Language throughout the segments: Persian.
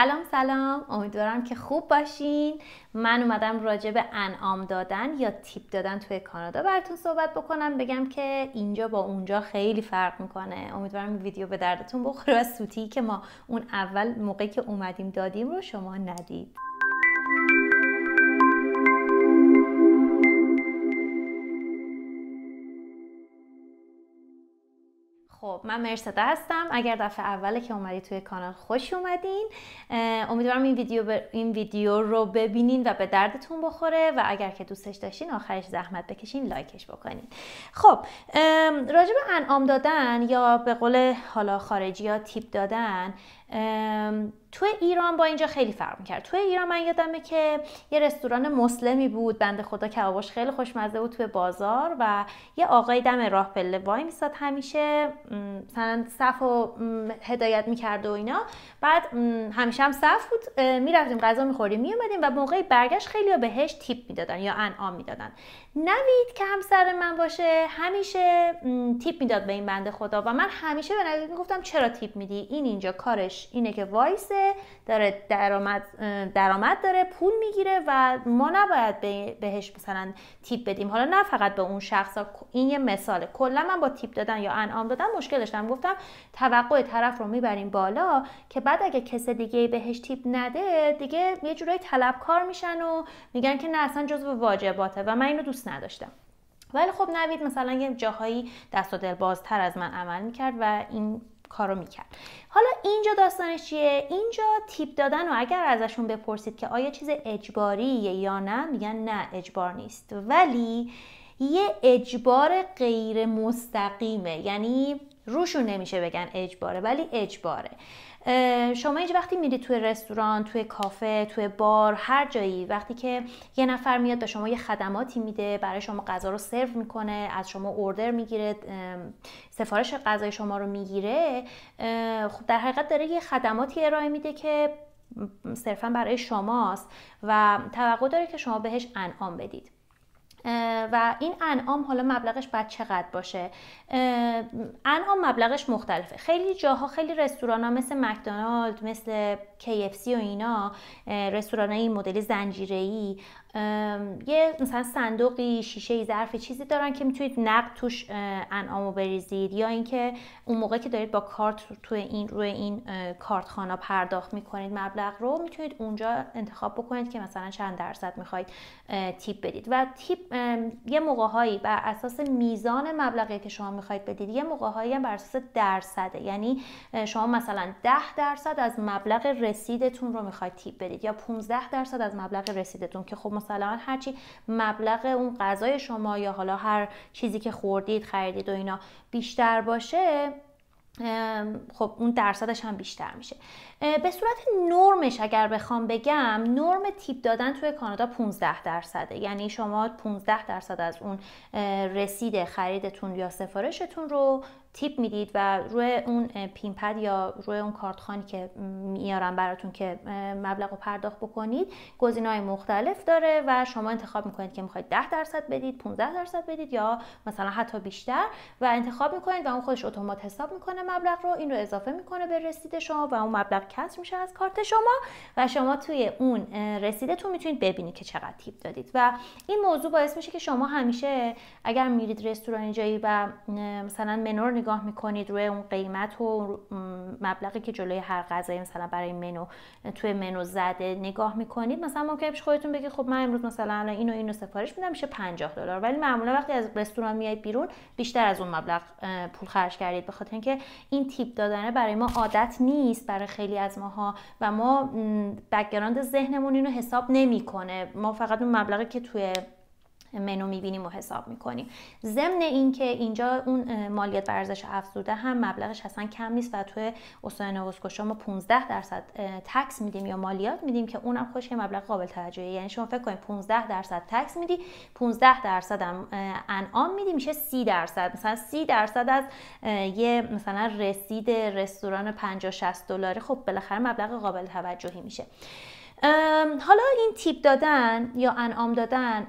سلام سلام امیدوارم که خوب باشین من اومدم راجع به انعام دادن یا تیپ دادن توی کانادا براتون صحبت بکنم بگم که اینجا با اونجا خیلی فرق میکنه امیدوارم ویدیو به دردتون بخوره و سوتی که ما اون اول موقعی که اومدیم دادیم رو شما ندید خب من مرسده هستم اگر دفعه اوله که اومدی توی کانال خوش اومدین امیدوارم این ویدیو, این ویدیو رو ببینین و به دردتون بخوره و اگر که دوستش داشتین آخرش زحمت بکشین لایکش بکنین خب راجع به انعام دادن یا به قول حالا خارجی ها تیپ دادن تو ایران با اینجا خیلی فرق کرد تو ایران من یادمه که یه رستوران مسلمی بود بنده خدا کبابش خیلی خوشمزه بود تو بازار و یه آقای دم راه پله وای میساد همیشه مثلا صف و هدایت میکرد و اینا بعد همیشه هم صف بود میرفتیم غذا میخوریم میومدیم و موقع برگشت خیلی بهش تیپ میدادن یا انعام میدادن نوید که همسر من باشه همیشه تیپ میداد به این بنده خدا و من همیشه به نوید میگفتم چرا تیپ میدی این اینجا کارش خودش اینه که وایسه داره درآمد داره پول میگیره و ما نباید بهش مثلا تیپ بدیم حالا نه فقط به اون شخص این یه مثاله کلا من با تیپ دادن یا انعام دادن مشکل داشتم گفتم توقع طرف رو میبریم بالا که بعد اگه کس دیگه بهش تیپ نده دیگه یه جورایی طلبکار میشن و میگن که نه اصلا جزو واجباته و من اینو دوست نداشتم ولی خب نوید مثلا یه جاهایی دست و دل بازتر از من عمل میکرد و این کارو میکرد حالا اینجا داستانش چیه اینجا تیپ دادن و اگر ازشون بپرسید که آیا چیز اجباریه یا نه میگن نه اجبار نیست ولی یه اجبار غیر مستقیمه یعنی روشون نمیشه بگن اجباره ولی اجباره شما اینجا وقتی میری توی رستوران توی کافه توی بار هر جایی وقتی که یه نفر میاد به شما یه خدماتی میده برای شما غذا رو سرو میکنه از شما اردر میگیره سفارش غذای شما رو میگیره خب در حقیقت داره یه خدماتی ارائه میده که صرفا برای شماست و توقع داره که شما بهش انعام بدید و این انعام حالا مبلغش باید چقدر باشه انعام مبلغش مختلفه خیلی جاها خیلی رستوران ها مثل مکدونالد مثل سی و اینا رستوران های این مدل زنجیره ای یه مثلا صندوقی شیشه ای چیزی دارن که میتونید نقد توش انعامو بریزید یا اینکه اون موقع که دارید با کارت توی این روی این کارت خانه پرداخت میکنید مبلغ رو میتونید اونجا انتخاب بکنید که مثلا چند درصد میخواید تیپ بدید و تیپ یه موقع هایی بر اساس میزان مبلغی که شما میخواید بدید یه موقع هایی هم بر اساس درصده یعنی شما مثلا 10 درصد از مبلغ رسیدتون رو میخواید تیپ بدید یا 15 درصد از مبلغ رسیدتون که خب مسلما هرچی مبلغ اون غذای شما یا حالا هر چیزی که خوردید خریدید و اینا بیشتر باشه خب اون درصدش هم بیشتر میشه به صورت نرمش اگر بخوام بگم نرم تیپ دادن توی کانادا 15 درصده یعنی شما 15 درصد از اون رسید خریدتون یا سفارشتون رو تیپ میدید و روی اون پیمپد یا روی اون کارتخانی که میارم براتون که مبلغ رو پرداخت بکنید های مختلف داره و شما انتخاب میکنید که میخواید 10 درصد بدید 15 درصد بدید یا مثلا حتی بیشتر و انتخاب میکنید و اون خودش اتومات حساب میکنه مبلغ رو این رو اضافه میکنه به رسید شما و اون مبلغ کسر میشه از کارت شما و شما توی اون رسیدتون میتونید ببینید که چقدر تیپ دادید و این موضوع باعث میشه که شما همیشه اگر میرید رستوران جایی و مثلا منور نگاه میکنید روی اون قیمت و مبلغی که جلوی هر غذای مثلا برای منو توی منو زده نگاه میکنید مثلا ممکنه پیش خودتون بگید خب من امروز مثلا اینو اینو سفارش میدم میشه 50 دلار ولی معمولا وقتی از رستوران میایید بیرون بیشتر از اون مبلغ پول خرج کردید بخاطر اینکه این تیپ دادنه برای ما عادت نیست برای خیلی از ماها و ما بگراند ذهنمون اینو حساب نمیکنه ما فقط اون مبلغی که توی منو میبینیم و حساب میکنیم ضمن اینکه اینجا اون مالیات بر ارزش افزوده هم مبلغش اصلا کم نیست و توی استان نوسکوشا ما 15 درصد تکس میدیم یا مالیات میدیم که اونم خوش مبلغ قابل توجهی یعنی شما فکر کنید 15 درصد تکس میدی 15 درصد هم انعام میدی میشه 30 درصد مثلا 30 درصد از یه مثلا رسید رستوران 50 60 دلاری خب بالاخره مبلغ قابل توجهی میشه حالا این تیپ دادن یا انعام دادن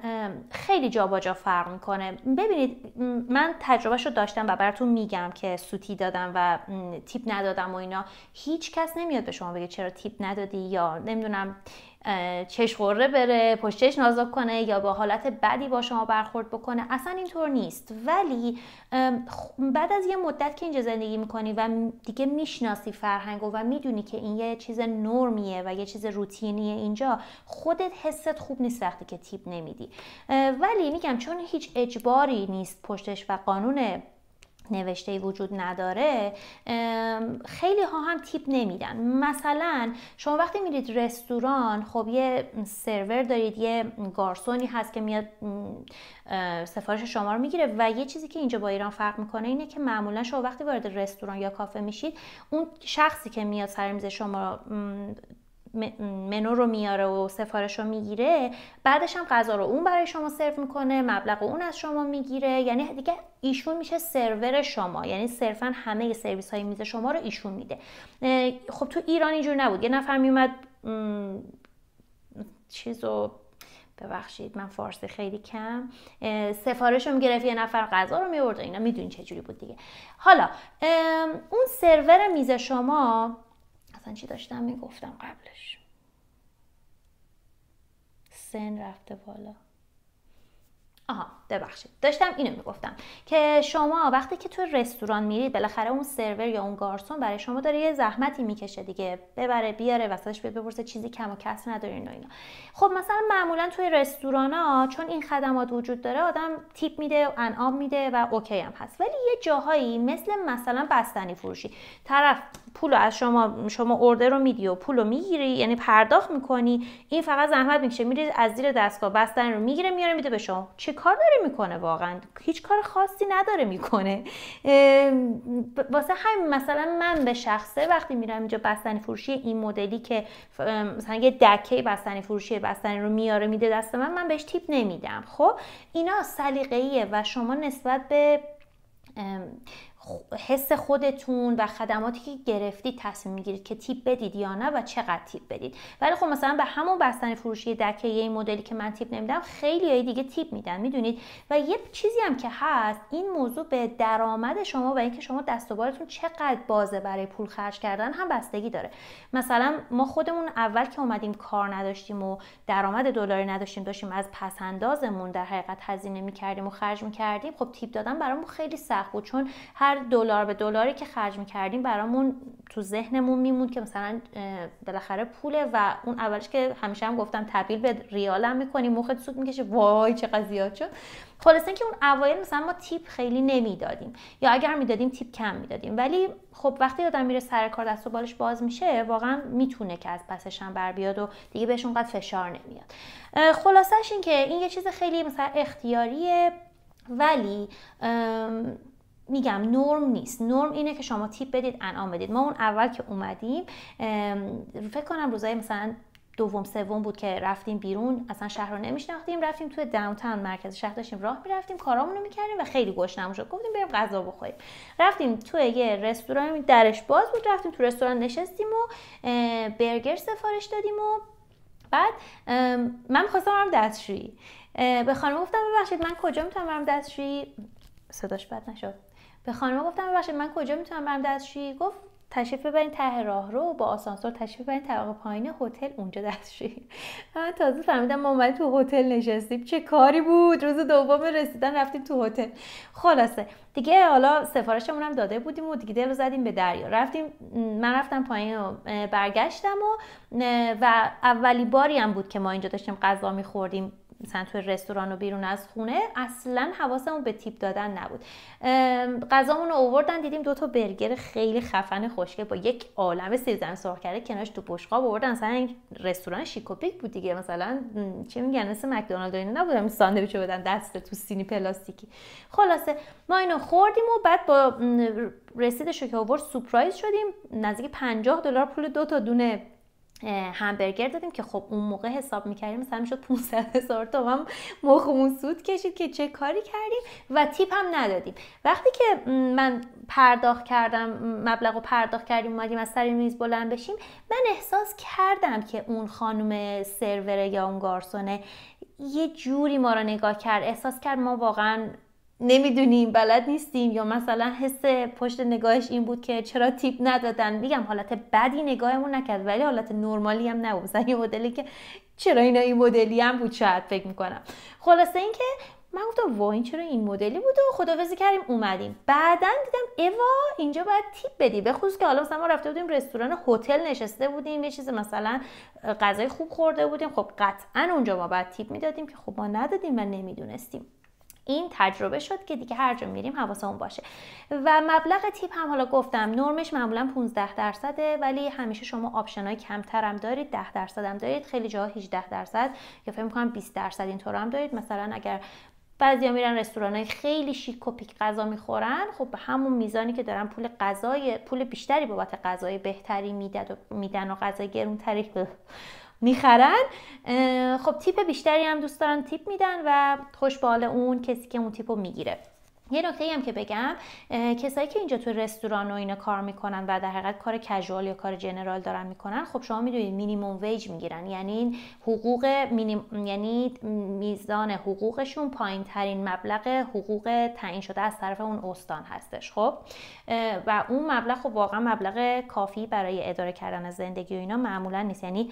خیلی جا با جا فرق میکنه ببینید من تجربه رو داشتم و براتون میگم که سوتی دادم و تیپ ندادم و اینا هیچ کس نمیاد به شما بگه چرا تیپ ندادی یا نمیدونم چشخوره بره پشتش نازک کنه یا با حالت بدی با شما برخورد بکنه اصلا اینطور نیست ولی بعد از یه مدت که اینجا زندگی میکنی و دیگه میشناسی فرهنگ و, و میدونی که این یه چیز نرمیه و یه چیز روتینیه اینجا خودت حست خوب نیست وقتی که تیپ نمیدی ولی میگم چون هیچ اجباری نیست پشتش و قانون نوشته وجود نداره خیلی ها هم تیپ نمیدن مثلا شما وقتی میرید رستوران خب یه سرور دارید یه گارسونی هست که میاد سفارش شما رو میگیره و یه چیزی که اینجا با ایران فرق میکنه اینه که معمولا شما وقتی وارد رستوران یا کافه میشید اون شخصی که میاد سر میز شما منو رو میاره و سفارش رو میگیره بعدش هم غذا رو اون برای شما سرو میکنه مبلغ اون از شما میگیره یعنی دیگه ایشون میشه سرور شما یعنی صرفا همه سرویس های میز شما رو ایشون میده خب تو ایران اینجور نبود یه نفر میومد چیزو ببخشید من فارسی خیلی کم سفارش رو میگرفت یه نفر غذا رو میورد اینا میدونی چجوری بود دیگه حالا اون سرور میز شما اصلا چی داشتم میگفتم قبلش سن رفته بالا آها ببخشید داشتم اینو میگفتم که شما وقتی که تو رستوران میرید بالاخره اون سرور یا اون گارسون برای شما داره یه زحمتی میکشه دیگه ببره بیاره وسطش بیاد بپرسه چیزی کم و کس ندارین و اینا خب مثلا معمولا توی رستوران ها چون این خدمات وجود داره آدم تیپ میده انعام میده و اوکی هم هست ولی یه جاهایی مثل مثلا بستنی فروشی طرف پول از شما شما اوردر رو میدی و پول رو میگیری یعنی پرداخت میکنی این فقط زحمت میکشه میری از زیر دستگاه بستن رو میگیره میاره میده به شما چه کار داره میکنه واقعا هیچ کار خاصی نداره میکنه واسه همین مثلا من به شخصه وقتی میرم اینجا بستنی فروشی این مدلی که مثلا یه دکه بستنی فروشی بستنی رو میاره میده دست من من بهش تیپ نمیدم خب اینا سلیقه‌ایه و شما نسبت به حس خودتون و خدماتی که گرفتید تصمیم میگیرید که تیپ بدید یا نه و چقدر تیپ بدید ولی خب مثلا به همون بستن فروشی دکه یه مدلی که من تیپ نمیدم خیلی های دیگه تیپ میدن میدونید و یه چیزی هم که هست این موضوع به درآمد شما و اینکه شما دست و چقدر بازه برای پول خرج کردن هم بستگی داره مثلا ما خودمون اول که اومدیم کار نداشتیم و درآمد دلاری نداشتیم داشتیم از پسندازمون در حقیقت هزینه میکردیم و خرج میکردیم خب تیپ دادن برامون خیلی سخت بود چون هر هر دلار به دلاری که خرج میکردیم برامون تو ذهنمون میموند که مثلا بالاخره پوله و اون اولش که همیشه هم گفتم تبدیل به ریال هم میکنی مخت سود میکشه وای چقدر زیاد شد خلاصه اینکه اون اوایل مثلا ما تیپ خیلی نمیدادیم یا اگر میدادیم تیپ کم میدادیم ولی خب وقتی آدم میره سر کار دست و بالش باز میشه واقعا میتونه که از پسش هم بر بیاد و دیگه بهش اونقدر فشار نمیاد خلاصش این که این یه چیز خیلی مثلا اختیاریه ولی میگم نرم نیست نرم اینه که شما تیپ بدید انعام بدید ما اون اول که اومدیم فکر کنم روزای مثلا دوم سوم بود که رفتیم بیرون اصلا شهر رو نمیشناختیم رفتیم توی داونتاون مرکز شهر داشتیم راه میرفتیم کارامون میکردیم و خیلی گوش شد گفتیم بریم غذا بخوریم رفتیم توی یه رستوران درش باز بود رفتیم تو رستوران نشستیم و برگر سفارش دادیم و بعد من خواستم برم دستشویی به خانم گفتم ببخشید من کجا میتونم برم دستشویی صداش بد نشد به خانم گفتم ببخشید من کجا میتونم برم دستشویی گفت تشریف ببرین ته راه رو با آسانسور تشریف ببرین طبقه پایین هتل اونجا دستشویی من تازه فهمیدم ما اومدیم تو هتل نشستیم چه کاری بود روز دوم رسیدن رفتیم تو هتل خلاصه دیگه حالا سفارشمون هم داده بودیم و دیگه دل زدیم به دریا رفتیم من رفتم پایین و برگشتم و و اولی باری هم بود که ما اینجا داشتیم غذا میخوردیم مثلا تو رستوران و بیرون از خونه اصلا حواسمون به تیپ دادن نبود غذامون رو اووردن دیدیم دو تا برگر خیلی خفن خشکه با یک عالمه سیزن سرخ کرده کنارش تو بشقا آوردن مثلا رستوران شیکوپیک بود دیگه مثلا چی میگن مثل مکدونالد اینا نبودم ساندویچ بودن دست تو سینی پلاستیکی خلاصه ما اینو خوردیم و بعد با رسیدش که آورد سورپرایز شدیم نزدیک 50 دلار پول دو تا دونه همبرگر دادیم که خب اون موقع حساب میکردیم مثلا میشد 500 هزار تومن مخمون سود کشید که چه کاری کردیم و تیپ هم ندادیم وقتی که من پرداخت کردم مبلغ رو پرداخت کردیم اومدیم از سر میز بلند بشیم من احساس کردم که اون خانم سرور یا اون گارسونه یه جوری ما رو نگاه کرد احساس کرد ما واقعا نمیدونیم بلد نیستیم یا مثلا حس پشت نگاهش این بود که چرا تیپ ندادن میگم حالت بدی نگاهمون نکرد ولی حالت نرمالی هم نبود مثلا یه مدلی که چرا اینا این مدلی هم بود شاید فکر میکنم خلاصه اینکه من گفتم واین چرا این مدلی بود و خدافزی کردیم اومدیم بعدا دیدم اوا اینجا باید تیپ بدی به خصوص که حالا مثلا ما رفته بودیم رستوران هتل نشسته بودیم یه چیز مثلا غذای خوب خورده بودیم خب قطعا اونجا ما باید تیپ میدادیم که خب ما ندادیم و نمیدونستیم این تجربه شد که دیگه هر جا میریم حواسمون باشه و مبلغ تیپ هم حالا گفتم نرمش معمولا 15 درصده ولی همیشه شما آپشن های کمتر هم دارید 10 درصد هم دارید خیلی جاها 18 درصد یا فکر میکنم 20 درصد اینطور هم دارید مثلا اگر بعضیا میرن رستوران های خیلی شیک و پیک غذا میخورن خب به همون میزانی که دارن پول غذای پول بیشتری بابت غذای بهتری میدن و میدن و غذای گرونتری میخرن خب تیپ بیشتری هم دوست دارن تیپ میدن و خوش اون کسی که اون تیپ رو میگیره یه نکته هم که بگم کسایی که اینجا تو رستوران و اینا کار میکنن و در حقیقت کار کژوال یا کار جنرال دارن میکنن خب شما میدونید مینیمم ویج میگیرن یعنی حقوق مینیم... یعنی میزان حقوقشون پایین ترین مبلغ حقوق تعیین شده از طرف اون استان هستش خب و اون مبلغ خب واقعا مبلغ کافی برای اداره کردن زندگی و اینا معمولا نیست یعنی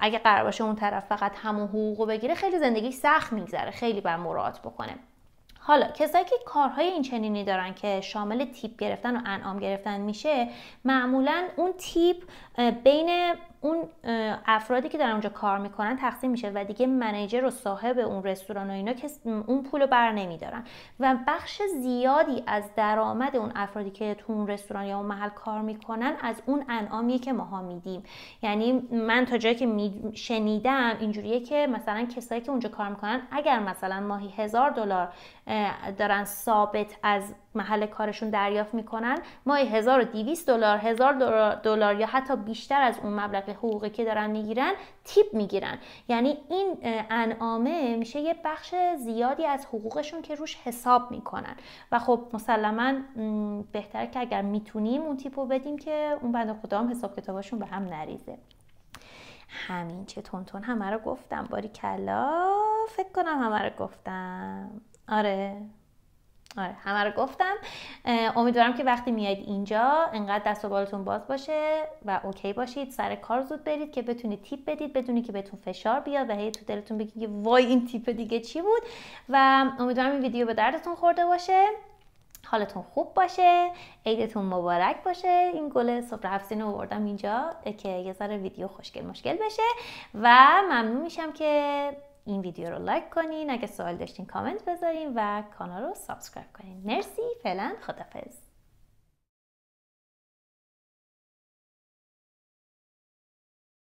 اگه قرار باشه اون طرف فقط همون حقوقو بگیره خیلی زندگی سخت میگذره خیلی بر مراد بکنه حالا کسایی که کارهای این چنینی دارن که شامل تیپ گرفتن و انعام گرفتن میشه معمولا اون تیپ بین اون افرادی که در اونجا کار میکنن تقسیم میشه و دیگه منیجر و صاحب اون رستوران و اینا که اون پول بر نمیدارن و بخش زیادی از درآمد اون افرادی که تو اون رستوران یا اون محل کار میکنن از اون انعامیه که ماها میدیم یعنی من تا جایی که شنیدم اینجوریه که مثلا کسایی که اونجا کار میکنن اگر مثلا ماهی هزار دلار دارن ثابت از محل کارشون دریافت میکنن ماهی 1200 دلار هزار دلار یا حتی بیشتر از اون مبلغ حقوقی که دارن میگیرن تیپ میگیرن یعنی این انعامه میشه یه بخش زیادی از حقوقشون که روش حساب میکنن و خب مسلما بهتر که اگر میتونیم اون تیپ رو بدیم که اون بنده خدا هم حساب کتاباشون به هم نریزه همین چه تونتون همه رو گفتم باری کلا فکر کنم همه رو گفتم آره آره همه رو گفتم امیدوارم که وقتی میایید اینجا انقدر دست و بالتون باز باشه و اوکی باشید سر کار زود برید که بتونید تیپ بدید بدونی که بهتون فشار بیاد و هی تو دلتون بگید وای این تیپ دیگه چی بود و امیدوارم این ویدیو به دردتون خورده باشه حالتون خوب باشه عیدتون مبارک باشه این گل صفر رو بردم اینجا که یه ذره ویدیو خوشگل مشکل بشه و ممنون میشم که این ویدیو رو لایک کنین اگه سوال داشتین کامنت بذارین و کانال رو سابسکرایب کنین مرسی فعلا خدافظ